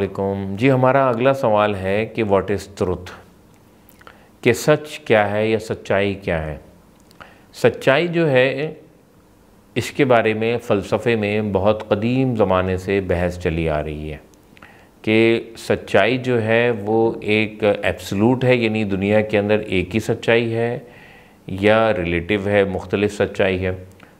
अलकुम जी हमारा अगला सवाल है कि व्हाट इज़ ट्रुथ कि सच क्या है या सच्चाई क्या है सच्चाई जो है इसके बारे में फ़लसफ़े में बहुत कदीम ज़माने से बहस चली आ रही है कि सच्चाई जो है वो एक एब्सलूट है यानी दुनिया के अंदर एक ही सच्चाई है या रिलेटिव है मुख्तलिफ सच्चाई है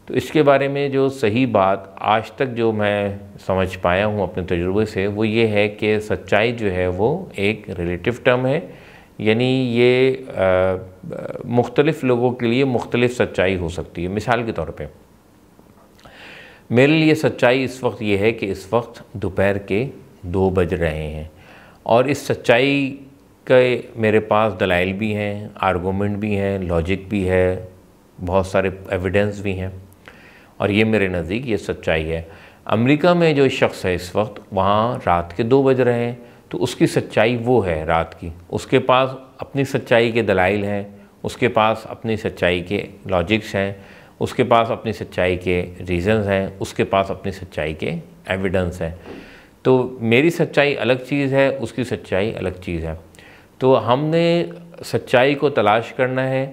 तो इसके बारे में जो सही बात आज तक जो मैं समझ पाया हूँ अपने तजुर्बे से वो ये है कि सच्चाई जो है वो एक रिलेटिव टर्म है यानी ये मुख्तलिफ़ लोगों के लिए मुख्तलिफ सच्चाई हो सकती है मिसाल के तौर पे मेरे लिए सच्चाई इस वक्त ये है कि इस वक्त दोपहर के दो बज रहे हैं और इस सच्चाई के मेरे पास दलाइल भी हैं आर्गूमेंट भी हैं लॉजिक भी है बहुत सारे एविडेंस भी हैं और ये मेरे नज़दीक ये सच्चाई है अमेरिका में जो शख्स है इस वक्त वहाँ रात के दो बज रहे हैं तो उसकी सच्चाई वो है रात की उसके पास अपनी सच्चाई के दलाइल हैं उसके पास अपनी सच्चाई के लॉजिक्स हैं उसके पास अपनी सच्चाई के रीजंस हैं उसके पास अपनी सच्चाई के एविडेंस हैं तो मेरी सच्चाई अलग चीज़ है उसकी सच्चाई अलग चीज़ है तो हमने सच्चाई को तलाश करना है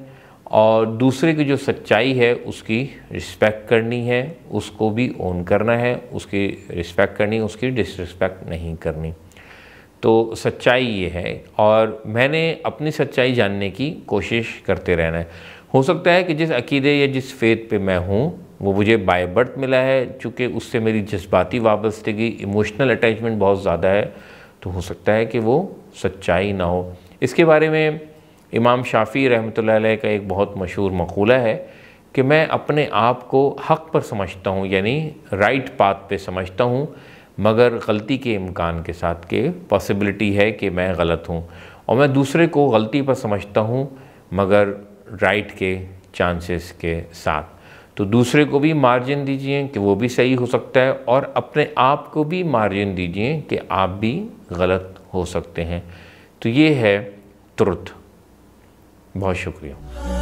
और दूसरे की जो सच्चाई है उसकी रिस्पेक्ट करनी है उसको भी ओन करना है उसकी रिस्पेक्ट करनी उसकी डिसरिस्पेक्ट नहीं करनी तो सच्चाई ये है और मैंने अपनी सच्चाई जानने की कोशिश करते रहना है हो सकता है कि जिस अकीदे या जिस फेथ पे मैं हूँ वो मुझे बाय बर्थ मिला है चूँकि उससे मेरी जज्बाती वाबस्तगी इमोशनल अटैचमेंट बहुत ज़्यादा है तो हो सकता है कि वो सच्चाई ना हो इसके बारे में इमाम शाफ़ी रहमत का एक बहुत मशहूर मकूला है कि मैं अपने आप को हक़ पर समझता हूँ यानी राइट पाथ पे समझता हूँ मगर गलती के इम्कान के साथ के पॉसिबिलिटी है कि मैं गलत हूँ और मैं दूसरे को गलती पर समझता हूँ मगर राइट के चांसेस के साथ तो दूसरे को भी मार्जिन दीजिए कि वो भी सही हो सकता है और अपने आप को भी मार्जिन दीजिए कि आप भी गलत हो सकते हैं तो ये है तुरंत बहुत शुक्रिया